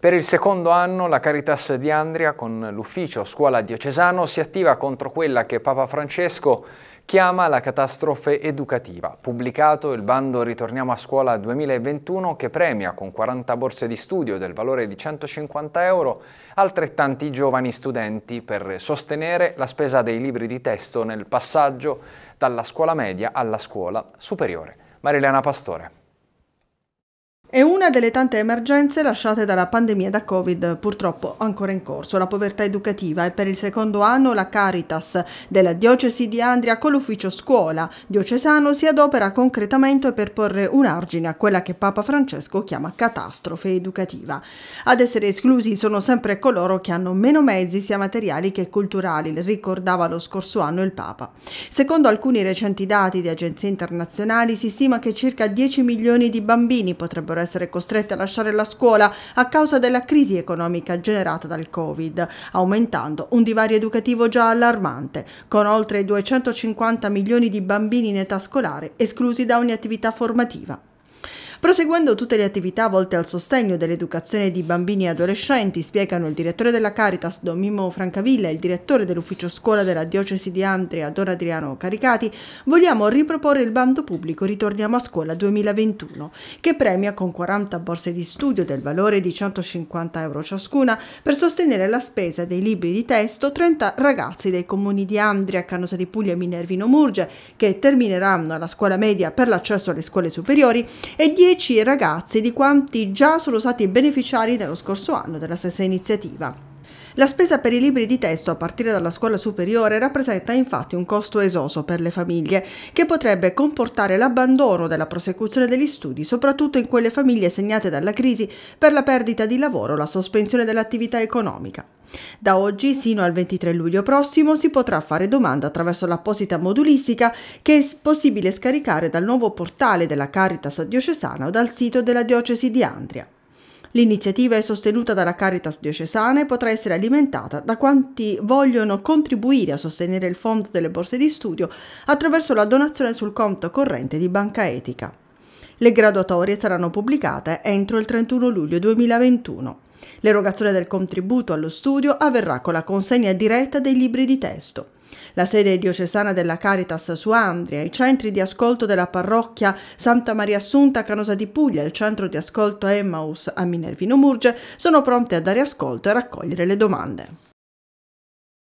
Per il secondo anno la Caritas di Andria con l'ufficio scuola diocesano si attiva contro quella che Papa Francesco chiama la catastrofe educativa. Pubblicato il bando Ritorniamo a scuola 2021 che premia con 40 borse di studio del valore di 150 euro altrettanti giovani studenti per sostenere la spesa dei libri di testo nel passaggio dalla scuola media alla scuola superiore. Marilena Pastore. È una delle tante emergenze lasciate dalla pandemia da Covid, purtroppo ancora in corso, la povertà educativa e per il secondo anno la Caritas della Diocesi di Andria con l'ufficio scuola diocesano si adopera concretamente per porre un argine a quella che Papa Francesco chiama catastrofe educativa. Ad essere esclusi sono sempre coloro che hanno meno mezzi sia materiali che culturali, ricordava lo scorso anno il Papa. Secondo alcuni recenti dati di agenzie internazionali si stima che circa 10 milioni di bambini potrebbero essere costrette a lasciare la scuola a causa della crisi economica generata dal Covid, aumentando un divario educativo già allarmante, con oltre 250 milioni di bambini in età scolare esclusi da ogni attività formativa. Proseguendo tutte le attività volte al sostegno dell'educazione di bambini e adolescenti, spiegano il direttore della Caritas Don Mimmo Francavilla e il direttore dell'ufficio scuola della diocesi di Andria Don Adriano Caricati, vogliamo riproporre il bando pubblico Ritorniamo a scuola 2021, che premia con 40 borse di studio del valore di 150 euro ciascuna per sostenere la spesa dei libri di testo 30 ragazzi dei comuni di Andria, Canosa di Puglia e Minervino Murge, che termineranno la scuola media per l'accesso alle scuole superiori, e 10 10 ragazzi di quanti già sono stati beneficiari nello scorso anno della stessa iniziativa. La spesa per i libri di testo a partire dalla scuola superiore rappresenta infatti un costo esoso per le famiglie, che potrebbe comportare l'abbandono della prosecuzione degli studi, soprattutto in quelle famiglie segnate dalla crisi per la perdita di lavoro o la sospensione dell'attività economica. Da oggi sino al 23 luglio prossimo si potrà fare domanda attraverso l'apposita modulistica che è possibile scaricare dal nuovo portale della Caritas diocesana o dal sito della diocesi di Andria. L'iniziativa è sostenuta dalla Caritas diocesana e potrà essere alimentata da quanti vogliono contribuire a sostenere il fondo delle borse di studio attraverso la donazione sul conto corrente di Banca Etica. Le graduatorie saranno pubblicate entro il 31 luglio 2021. L'erogazione del contributo allo studio avverrà con la consegna diretta dei libri di testo. La sede diocesana della Caritas su Andria, i centri di ascolto della parrocchia Santa Maria Assunta a Canosa di Puglia e il centro di ascolto Emmaus a Minervino Murge sono pronti a dare ascolto e raccogliere le domande.